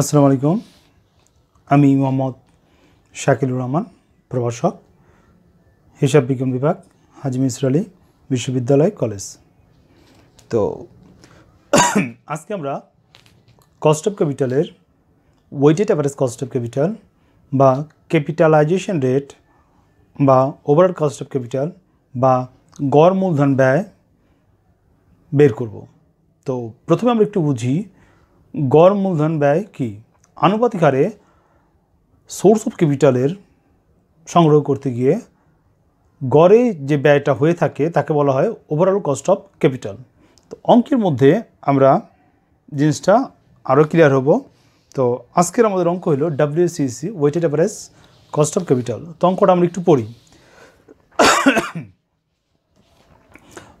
আসসালামু আলাইকুম আমি মোহাম্মদ শাকিলুর রহমান প্রভাষক হিসাব বিজ্ঞান বিভাগ হাজি মিসর আলী বিশ্ববিদ্যালয় কলেজ তো আজকে আমরা কস্ট অফ ক্যাপিটালের weighted average cost of capital বা ক্যাপিটালাইজেশন রেট বা ওভারঅল কস্ট অফ ক্যাপিটাল বা গড় মূলধন ব্যয় বের করব তো প্রথমে আমরা একটু বুঝি গড় মূলধন ব্যয় কি আনুপাতিক হারে সোর্স অফ ক্যাপিটালের সংগ্রহ করতে গিয়ে গড়ে যে ব্যয়টা হয়ে থাকে তাকে বলা হয় ওভারঅল কস্ট অফ ক্যাপিটাল তো অঙ্কের মধ্যে আমরা জিনিসটা আরও ক্লিয়ার হব তো আজকের আমাদের অঙ্ক হলো WACC weighted average cost of capital তো অঙ্কটা আমরা একটু পড়ি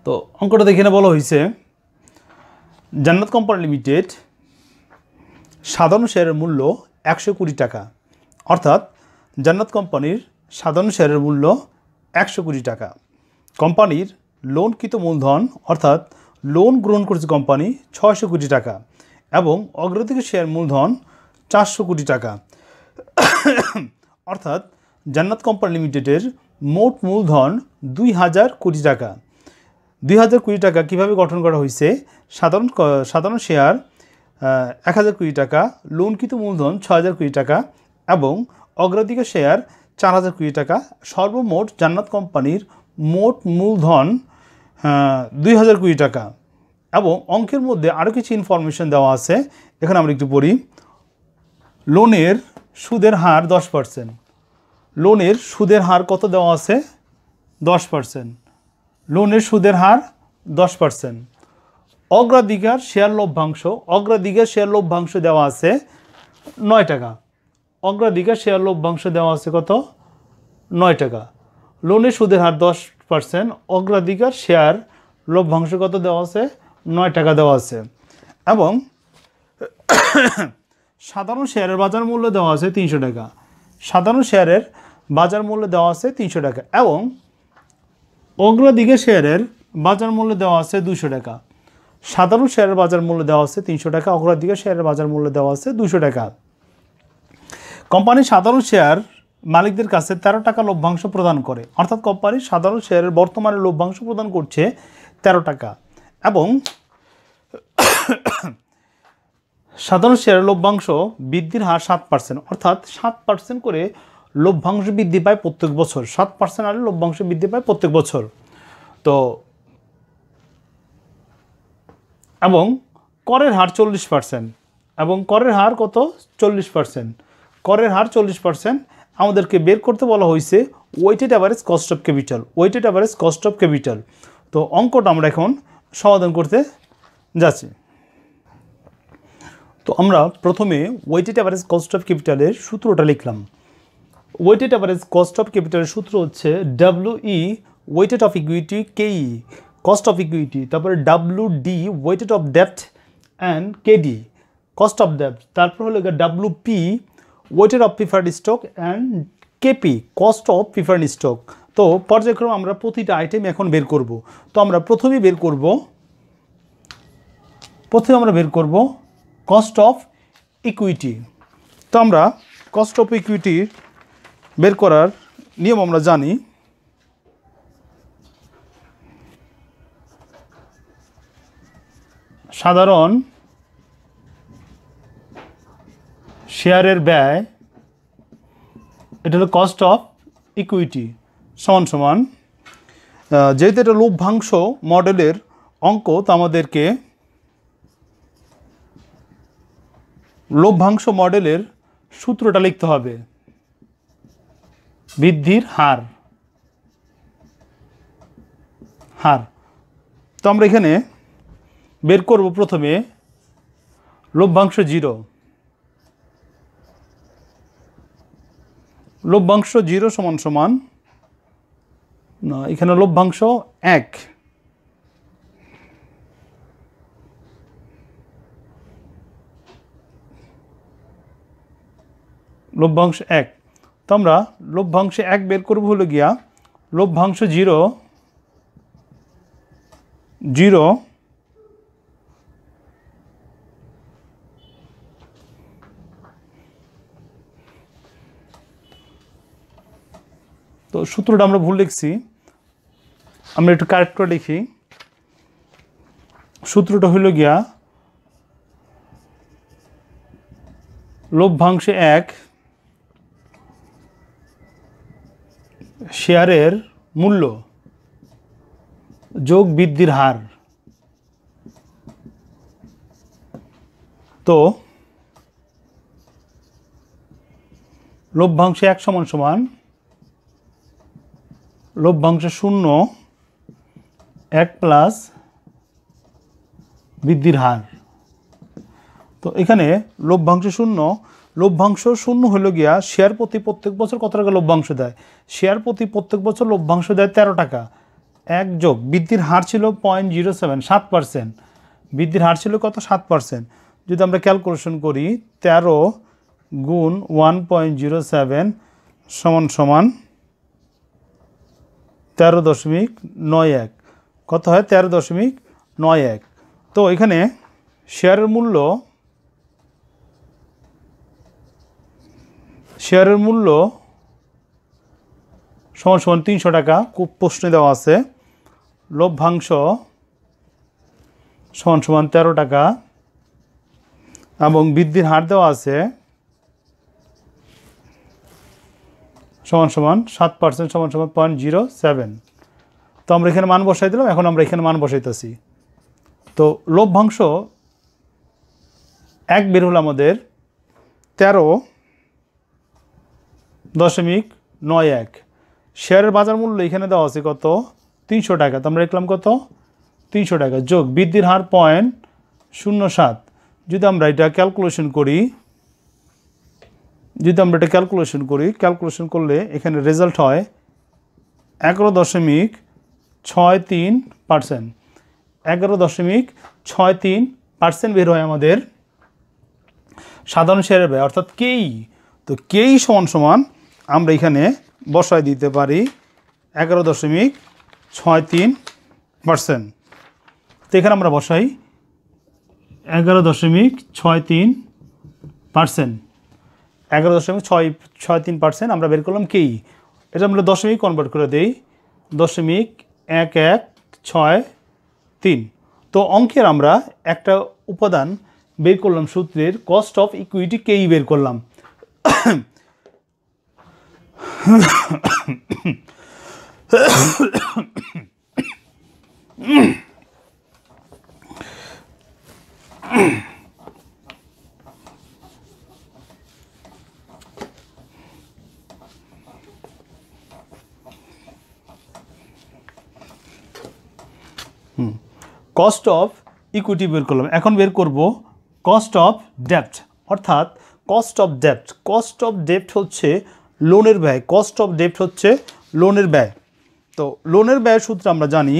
তো অঙ্কটা দেখে বলা হয়েছে জান্নাত কোম্পানি লিমিটেড সাধারণ শেয়ারের মূল্য একশো কুড়ি টাকা অর্থাৎ জান্নাত কোম্পানির সাধারণ শেয়ারের মূল্য একশো কোটি টাকা কোম্পানির লোনকৃত মূলধন অর্থাৎ লোন গ্রহণ করেছে কোম্পানি ছয়শো কোটি টাকা এবং অগ্রাধিকার শেয়ার মূলধন চারশো কোটি টাকা অর্থাৎ জান্নাত কোম্পানি লিমিটেডের মোট মূলধন দুই হাজার কোটি টাকা দুই হাজার কোটি টাকা কীভাবে গঠন করা হয়েছে সাধারণ সাধারণ শেয়ার এক হাজার কোটি টাকা লোনকৃত মূলধন ছ হাজার কোটি টাকা এবং অগ্রাধিকার শেয়ার চার হাজার কোটি টাকা সর্বমোট জান্নাত কোম্পানির মোট মূলধন দুই হাজার কোটি টাকা এবং অঙ্কের মধ্যে আরও কিছু ইনফরমেশন দেওয়া আছে এখানে আমরা একটু পড়ি লোনের সুদের হার দশ পার্সেন্ট লোনের সুদের হার কত দেওয়া আছে দশ পার্সেন্ট লোনের সুদের হার দশ পার্সেন্ট অগ্রাধিকার শেয়ার লভ্যাংশ অগ্রাধিকার শেয়ার লভ্যাংশ দেওয়া আছে নয় টাকা অগ্রাধিকার শেয়ার লভ্যাংশ দেওয়া আছে কত নয় টাকা লোনের সুদের হার দশ পার্সেন্ট অগ্রাধিকার শেয়ার লভ্যাংশ কত দেওয়া আছে নয় টাকা দেওয়া আছে এবং সাধারণ শেয়ারের বাজার মূল্য দেওয়া আছে তিনশো টাকা সাধারণ শেয়ারের বাজার মূল্য দেওয়া আছে তিনশো টাকা এবং অগ্রাধিকার শেয়ারের বাজার মূল্য দেওয়া আছে দুশো টাকা সাধারণ শেয়ারের বাজার মূল্য দেওয়া আছে তিনশো টাকা অগ্রাধিকার শেয়ারের বাজার মূল্য দেওয়া আছে দুশো টাকা কোম্পানির সাধারণ শেয়ার মালিকদের কাছে ১৩ টাকা লভ্যাংশ প্রদান করে অর্থাৎ কোম্পানি সাধারণ শেয়ারের বর্তমানে লভ্যাংশ প্রদান করছে ১৩ টাকা এবং সাধারণ শেয়ারের লভ্যাংশ বৃদ্ধির হার সাত পার্সেন্ট অর্থাৎ সাত পার্সেন্ট করে লভ্যাংশ বৃদ্ধি পায় প্রত্যেক বছর সাত পার্সেন্ট আরে লভ্যাংশ বৃদ্ধি পায় প্রত্যেক বছর তো এবং করের হার চল্লিশ পার্সেন্ট এবং করের হার কত চল্লিশ পার্সেন্ট করের হার চল্লিশ পার্সেন্ট আমাদেরকে বের করতে বলা হয়েছে weighted average cost of capital weighted average cost of capital তো অঙ্কটা আমরা এখন সমাধান করতে যাচ্ছি তো আমরা প্রথমে ওয়েটেড অ্যাভারেজ কস্ট অফ ক্যাপিটালের সূত্রটা লিখলাম ওয়েটেড অ্যাভারেজ কস্ট অফ ক্যাপিটালের সূত্র হচ্ছে ডাব্লুই ই ওয়েটেড অফ ইকুইটি কেই কস্ট অফ ইকুইটি তারপরে W D weighted of ডেপ্ট and KD cost of ডেপ্ট তারপর হলো W P weighted of preferred stock and KP cost of preferred stock তো পর্যায়ক্রম আমরা প্রতিটা আইটেম এখন বের করব তো আমরা প্রথমেই বের করব প্রথমে আমরা বের করব কস্ট অফ ইকুইটি তো আমরা কস্ট অফ ইকুইটি বের করার নিয়ম আমরা জানি সাধারণ শেয়ারের ব্যয় এটা হলো কস্ট অফ ইকুইটি সমান সমান যেহেতু এটা লভ্যাংশ মডেলের অঙ্ক তো আমাদেরকে লভ্যাংশ মডেলের সূত্রটা লিখতে হবে বৃদ্ধির হার হার তো আমরা এখানে বের করব প্রথমে লভ্যাংশ জিরো লভ্যাংশ জিরো সমান সমান না এখানে লভ্যাংশ এক লভ্যাংশ এক তো আমরা লভ্যাংশে এক বের করবো হলো গিয়া লভ্যাংশ জিরো জিরো তো সূত্রটা আমরা ভুল লিখছি আমরা একটু কারেক্ট করে লিখি সূত্রটা হইল গিয়া লভ্যাংশে এক শেয়ারের মূল্য যোগ বৃদ্ধির হার তো লভ্যাংশে এক সমান সমান লভ্যাংশ শূন্য এক প্লাস বৃদ্ধির হার তো এখানে লভ্যাংশ শূন্য লভ্যাংশ শূন্য হলো গিয়া শেয়ার প্রতি প্রত্যেক বছর কত টাকা লভ্যাংশ দেয় শেয়ার প্রতি প্রত্যেক বছর লভ্যাংশ দেয় তেরো টাকা এক যোগ বৃদ্ধির হার ছিল পয়েন্ট জিরো সেভেন সাত পার্সেন্ট বৃদ্ধির হার ছিল কত সাত পার্সেন্ট যদি আমরা ক্যালকুলেশন করি তেরো গুণ ওয়ান পয়েন্ট জিরো সেভেন সমান সমান তেরো দশমিক নয় এক কত হয় তেরো দশমিক নয় এক তো এখানে শেয়ারের মূল্য শেয়ারের মূল্য সমান সমান তিনশো টাকা খুব প্রশ্নে দেওয়া আছে লভ্যাংশ সমান সমান তেরো টাকা এবং বৃদ্ধির হার দেওয়া আছে সমান সমান সাত পার্সেন্ট সমান সমান পয়েন্ট জিরো সেভেন তো আমরা এখানে মান বসাই দিলাম এখন আমরা এখানে মান বসাইতেছি তো লভ্যাংশ এক বের হল আমাদের তেরো দশমিক নয় এক শেয়ারের বাজার মূল্য এখানে দেওয়া আছে কত তিনশো টাকা তো আমরা দেখলাম কত তিনশো টাকা যোগ বৃদ্ধির হার পয়েন্ট শূন্য সাত যদি আমরা এটা ক্যালকুলেশন করি যদি আমরা এটা ক্যালকুলেশন করি ক্যালকুলেশন করলে এখানে রেজাল্ট হয় এগারো দশমিক ছয় তিন পার্সেন্ট এগারো দশমিক ছয় তিন পার্সেন্ট বের হয় আমাদের সাধারণ শেয়ারের ব্যয় অর্থাৎ কেই তো কেই সমান সমান আমরা এখানে বসায় দিতে পারি এগারো দশমিক ছয় তিন পার্সেন্ট তো এখানে আমরা বসাই এগারো দশমিক ছয় তিন পার্সেন্ট এগারো দশমিক ছয় ছয় তিন পার্সেন্ট আমরা বের করলাম কি এটা আমরা দশমিক কনভার্ট করে দিই দশমিক এক এক ছয় তিন তো অঙ্কের আমরা একটা উপাদান বের করলাম সূত্রের কস্ট অফ ইকুইটি কেই বের করলাম Mm-hmm. কস্ট অফ ইকুইটি বের করলাম এখন বের করব কস্ট অফ ডেপ্ট অর্থাৎ কস্ট অফ ডেপ্ট কস্ট অফ ডেপ্ট হচ্ছে লোনের ব্যয় কস্ট অফ ডেপ্ট হচ্ছে লোনের ব্যয় তো লোনের ব্যয় সূত্রে আমরা জানি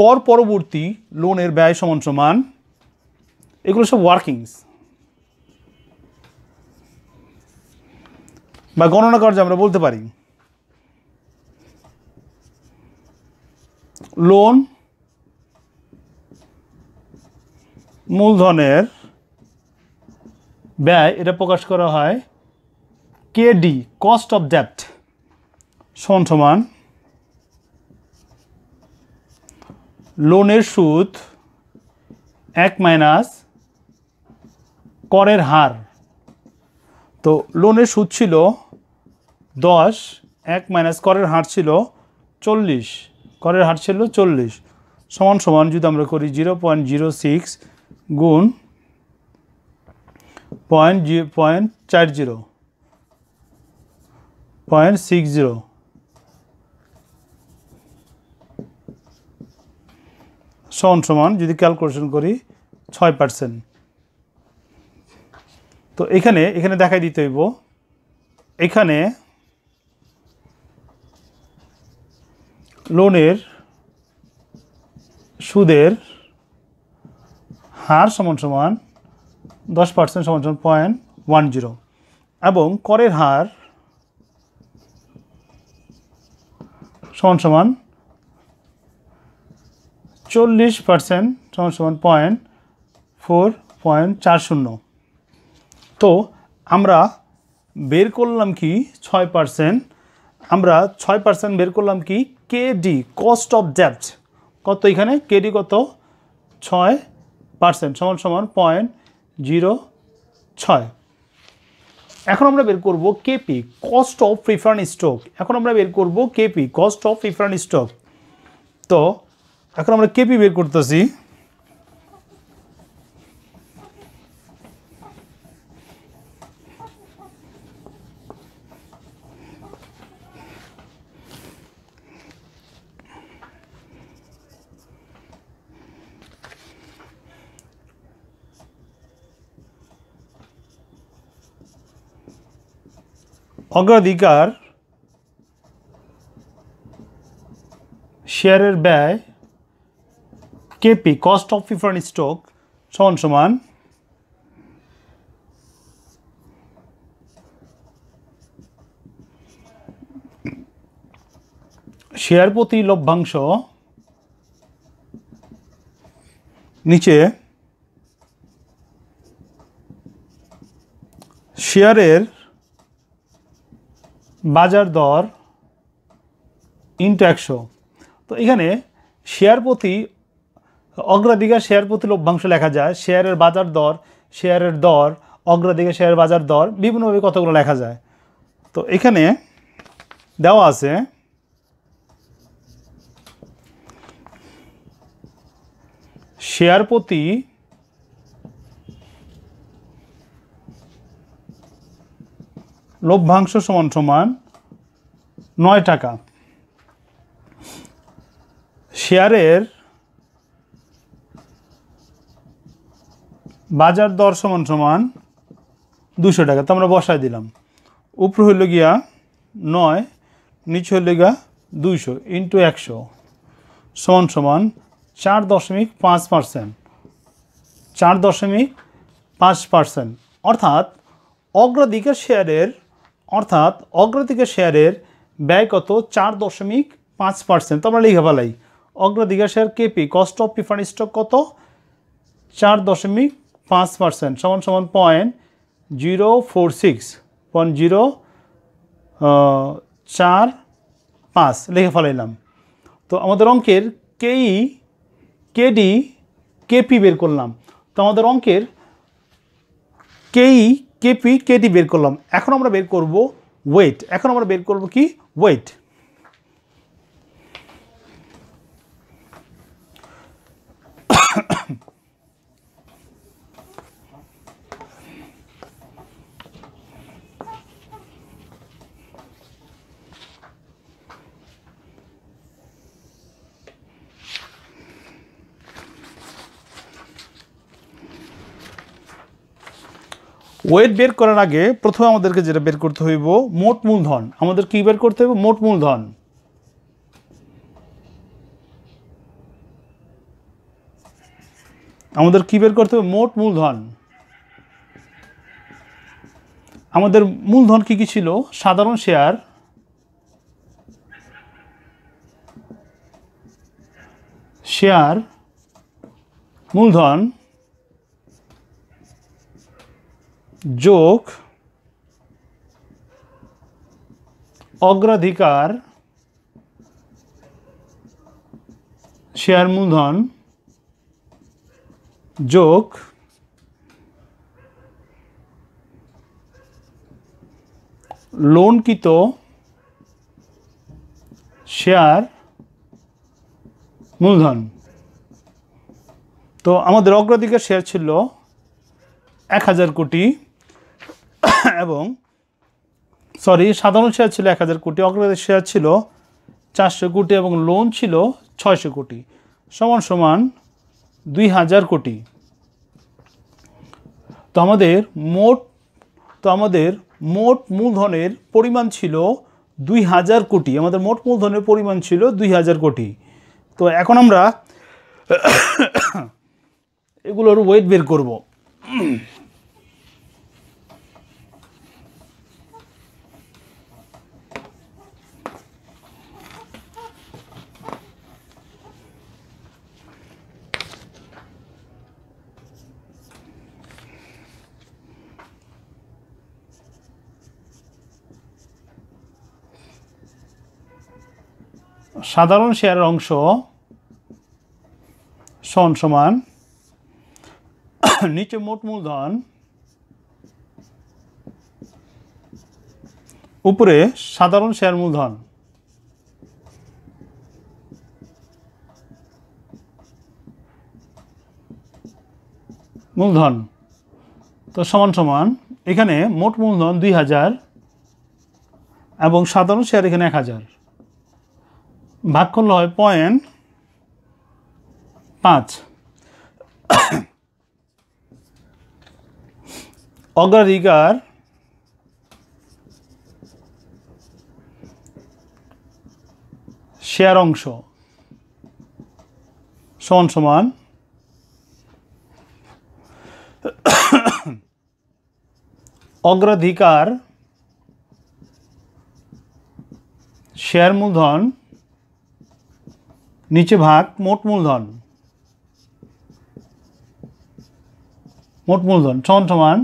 কর পরবর্তী লোনের ব্যয় সমান সমান এগুলো সব ওয়ার্কিংস বা গণনা কার্য আমরা বলতে পারি লোন মূলধনের ব্যয় এটা প্রকাশ করা হয় কেডি কস্ট অফ ডেপ্ট সমান সমান লোনের সুদ এক মাইনাস করের হার তো লোনের সুদ ছিল দশ এক মাইনাস করের হার ছিল চল্লিশ করের হার ছিল চল্লিশ সমান সমান যদি আমরা করি জিরো পয়েন্ট জিরো সিক্স গুণ পয়েন্ট জি পয়েন্ট চার জিরো পয়েন্ট সিক্স জিরো সমান সমান যদি ক্যালকুলেশন করি ছয় পার্সেন্ট তো এখানে এখানে দেখাই দিতে হইব এখানে লোনের সুদের হার সমান সমান দশ পার্সেন্ট সমান সমান পয়েন্ট ওয়ান জিরো এবং করের হার সমান সমান চল্লিশ পার্সেন্ট সমান সমান পয়েন্ট ফোর পয়েন্ট চার শূন্য তো আমরা বের করলাম কি ছয় পার্সেন্ট আমরা ছয় পার্সেন্ট বের করলাম কি কেডি কস্ট অফ ডেপ্ট কত এখানে কেডি কত ছয় পার্সেন্ট সমান সমান পয়েন্ট জিরো ছয় এখন আমরা বের করব KP cost of preference stock এখন আমরা বের করব KP cost of preference stock তো এখন আমরা কেপি বের করতেছি অগ্রাধিকার শেয়ারের ব্যয় KP cost of prefer stock সমান সমান শেয়ার প্রতি লভ্যাংশ নিচে শেয়ারের বাজার দর ইন্টু একশো তো এখানে শেয়ার প্রতি অগ্রাধিকার শেয়ার প্রতি লভ্যাংশ লেখা যায় শেয়ারের বাজার দর শেয়ারের দর অগ্রাধিকার শেয়ার বাজার দর বিভিন্নভাবে কতগুলো লেখা যায় তো এখানে দেওয়া আছে শেয়ার প্রতি লভ্যাংশ সমান সমান নয় টাকা শেয়ারের বাজার দর সমান সমান দুশো টাকা তো আমরা বসায় দিলাম উপর হইল গিয়া নয় নিচে হইল গিয়া দুইশো ইন্টু একশো সমান সমান চার দশমিক পাঁচ পার্সেন্ট চার দশমিক পাঁচ পার্সেন্ট অর্থাৎ অগ্রাধিকার শেয়ারের অর্থাৎ অগ্রাধিকার শেয়ারের ব্যয় কত চার দশমিক পাঁচ পার্সেন্ট তো আমরা লিখে ফেলাই অগ্রাধিকার share KP cost of prefer stock কত চার দশমিক পাঁচ পার্সেন্ট সমান সমান point zero four six point zero চার পাঁচ লিখে ফেলাইলাম তো আমাদের অঙ্কের কেই কেডি কেপি বের করলাম তো আমাদের অঙ্কের কেই কেপি কেটি বের করলাম এখন আমরা বের করব ওয়েট এখন আমরা বের করব কি ওয়েট ওয়েট বের করার আগে প্রথমে আমাদেরকে যেটা বের করতে হইব মোট মূলধন আমাদের কি বের করতে হবে মোট মূলধন আমাদের কী বের করতে হবে মোট মূলধন আমাদের মূলধন কী কী ছিল সাধারণ শেয়ার শেয়ার মূলধন যোগ অগ্রাধিকার শেয়ার মূলধন যোগ লোনকৃত শেয়ার মূলধন তো আমাদের অগ্রাধিকার শেয়ার ছিল এক হাজার কোটি এবং সরি সাধারণ শেয়ার ছিল এক হাজার কোটি অগ্রগতি শেয়ার ছিল চারশো কোটি এবং লোন ছিল ছয়শো কোটি সমান সমান দুই হাজার কোটি তো আমাদের মোট তো আমাদের মোট মূলধনের পরিমাণ ছিল দুই হাজার কোটি আমাদের মোট মূলধনের পরিমাণ ছিল দুই হাজার কোটি তো এখন আমরা এগুলোর ওয়েট বের করব সাধারণ শেয়ারের অংশ সন সমান নিচে মোট মূলধন উপরে সাধারণ শেয়ার মূলধন মূলধন তো সমান সমান এখানে মোট মূলধন দুই হাজার এবং সাধারণ শেয়ার এখানে এক হাজার ভাগ করলে হয় পয়েন্ট পাঁচ অগ্রাধিকার শেয়ার অংশ সমান সমান অগ্রাধিকার শেয়ার মূলধন নিচে ভাগ মোট মূলধন মোট মূলধন সমান সমান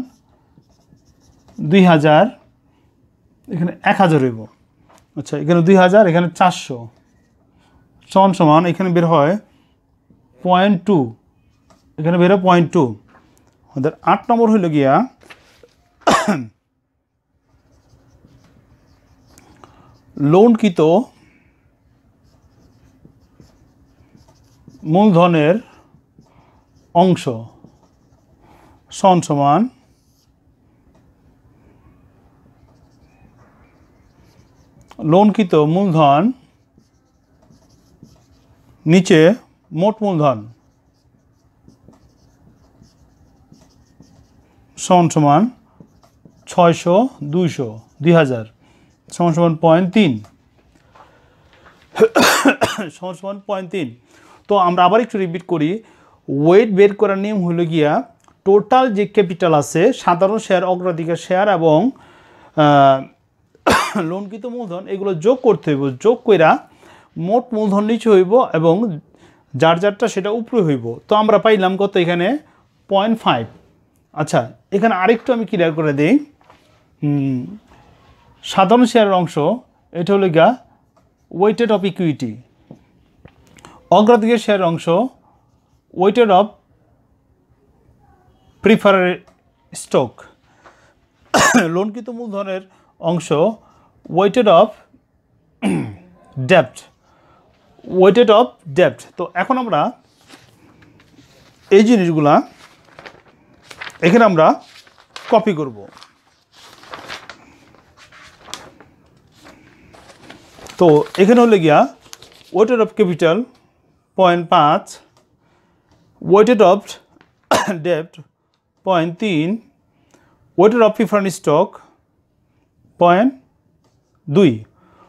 দুই হাজার এখানে এক হাজার হইব আচ্ছা এখানে দুই হাজার এখানে চারশো সমান সমান এখানে বের হয় পয়েন্ট টু এখানে বের হয় পয়েন্ট টু আমাদের আট নম্বর হইল গিয়া লোনকৃত মূলধনের অংশ সন সমান লোনকৃত মূলধন নিচে মোট মূলধন সন সমান ছয়শো দুইশো দুই হাজার সমান সমান পয়েন্ট তিন সমান সমান পয়েন্ট তিন তো আমরা আবার একটু রিপিট করি ওয়েট বের করার নিয়ম হলো গিয়া টোটাল যে ক্যাপিটাল আছে সাধারণ শেয়ার অগ্রাধিকার শেয়ার এবং লোনকৃত মূলধন এগুলো যোগ করতে হইব যোগ কইরা মোট মূলধন নিচে হইব এবং যার যারটা সেটা উপরে হইব তো আমরা পাইলাম কত এখানে পয়েন্ট ফাইভ আচ্ছা এখানে আরেকটু আমি ক্লিয়ার করে দিই সাধারণ শেয়ারের অংশ এটা হলো গা ওয়েটেড অফ ইকুইটি অগ্রাধিকার শেয়ারের অংশ ওয়েটেড অফ প্রিফার স্টক লোনকৃত মূলধনের অংশ ওয়েটেড অফ ডেপ্ট ওয়েটেড অফ ডেপ্ট তো এখন আমরা এই জিনিসগুলা এখানে আমরা কপি করব তো এখানে হলে গিয়া ওয়েটেড অফ ক্যাপিটাল পয়েন্ট পাঁচ ওয়েটেড অফ ডেপ্ট পয়েন্ট তিন weighted of preference stock point দুই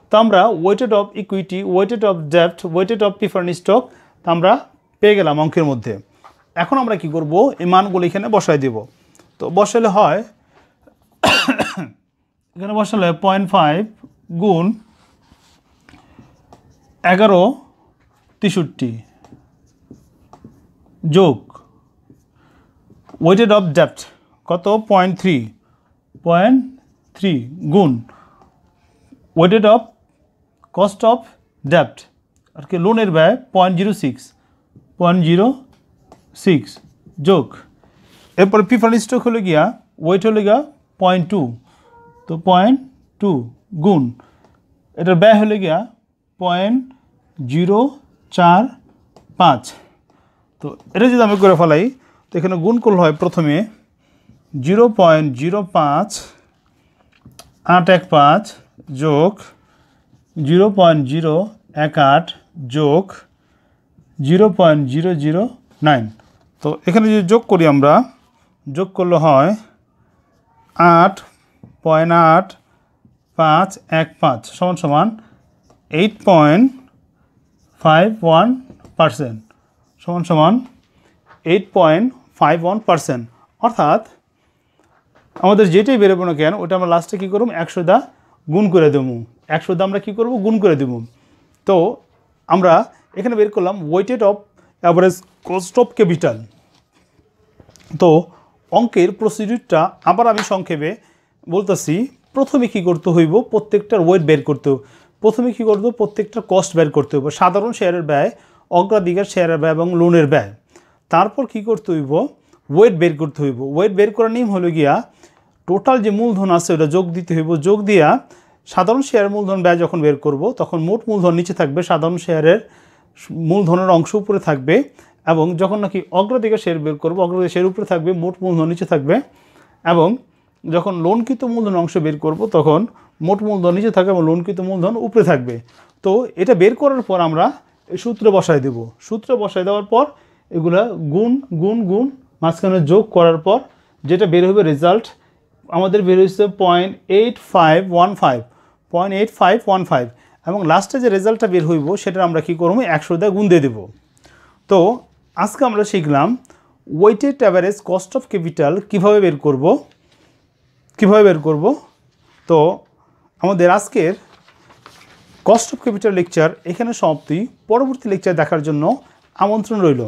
তো আমরা weighted of equity weighted of ডেপ্ট ওয়েটেড অফ প্রিফারেন্স স্টক আমরা পেয়ে গেলাম অঙ্কের মধ্যে এখন আমরা কি করব এই মানগুলো এখানে বসাই দেব তো বসালে হয় এখানে বসালে পয়েন্ট ফাইভ গুণ এগারো তেষট্টি যোগ ওয়েটেড অফ ডেপ্থ কত পয়েন্ট থ্রি পয়েন্ট থ্রি গুণ ওয়েটেড অফ কস্ট অফ ডেপ্থ আর কি লোনের ব্যয় point zero six point zero six যোগ এরপর পিফার স্টক হলে গিয়া ওয়েট হলে গিয়া পয়েন্ট টু তো পয়েন্ট টু গুণ এটার ব্যয় হলে গিয়া পয়েন্ট জিরো চার পাঁচ তো এটা যদি আমি করে ফেলাই তো এখানে গুণ করলে হয় প্রথমে জিরো পয়েন্ট জিরো পাঁচ আট এক পাঁচ যোগ জিরো পয়েন্ট জিরো এক আট যোগ zero point zero zero nine তো এখানে যদি যোগ করি আমরা যোগ করলে হয় আট পয়েন্ট আট পাঁচ এক পাঁচ সমান সমান eight point five one percent সমান সমান eight point five one percent অর্থাৎ আমাদের যেটাই বেরোবো না কেন ওটা আমরা লাস্টে কী করব একশো দা গুণ করে দেবো একশো দা আমরা কী করব গুণ করে দেবো তো আমরা এখানে বের করলাম weighted of average cost of capital তো অঙ্কের প্রসিডিউরটা আবার আমি সংক্ষেপে বলতেছি প্রথমে কী করতে হইব প্রত্যেকটার ওয়েট বের করতে প্রথমে কী হবে প্রত্যেকটা কস্ট বের করতে হইব সাধারণ শেয়ারের ব্যয় অগ্রাধিকার শেয়ারের ব্যয় এবং লোনের ব্যয় তারপর কি করতে হইব ওয়েট বের করতে হইব ওয়েট বের করার নিয়ম হলো গিয়া টোটাল যে মূলধন আছে ওটা যোগ দিতে হইব যোগ দিয়া সাধারণ শেয়ার মূলধন ব্যয় যখন বের করব তখন মোট মূলধন নিচে থাকবে সাধারণ শেয়ারের মূলধনের অংশ উপরে থাকবে এবং যখন নাকি অগ্রাধিকার শেয়ার বের করব অগ্রাধিকার শেয়ার উপরে থাকবে মোট মূলধন নিচে থাকবে এবং যখন লোনকৃত মূলধন অংশ বের করব তখন মোট মূলধন নিচে থাকবে এবং লোনকৃত মূলধন উপরে থাকবে তো এটা বের করার পর আমরা সূত্র বসায় দেব সূত্র বসায় দেওয়ার পর এগুলা গুণ গুণ গুণ মাঝখানে যোগ করার পর যেটা বের হবে রেজাল্ট আমাদের বের হয়েছে point eight five one five point eight five one five এবং লাস্টে যে রেজাল্টটা বের হইব সেটা আমরা কি করব একশো দিয়ে গুণ দিয়ে দেব তো আজকে আমরা শিখলাম weighted average cost of capital কীভাবে বের করব কীভাবে বের করব তো আমাদের আজকের কস্ট অফ ক্যাপিটাল লেকচার এখানে সমাপ্তি পরবর্তী লেকচার দেখার জন্য আমন্ত্রণ রইল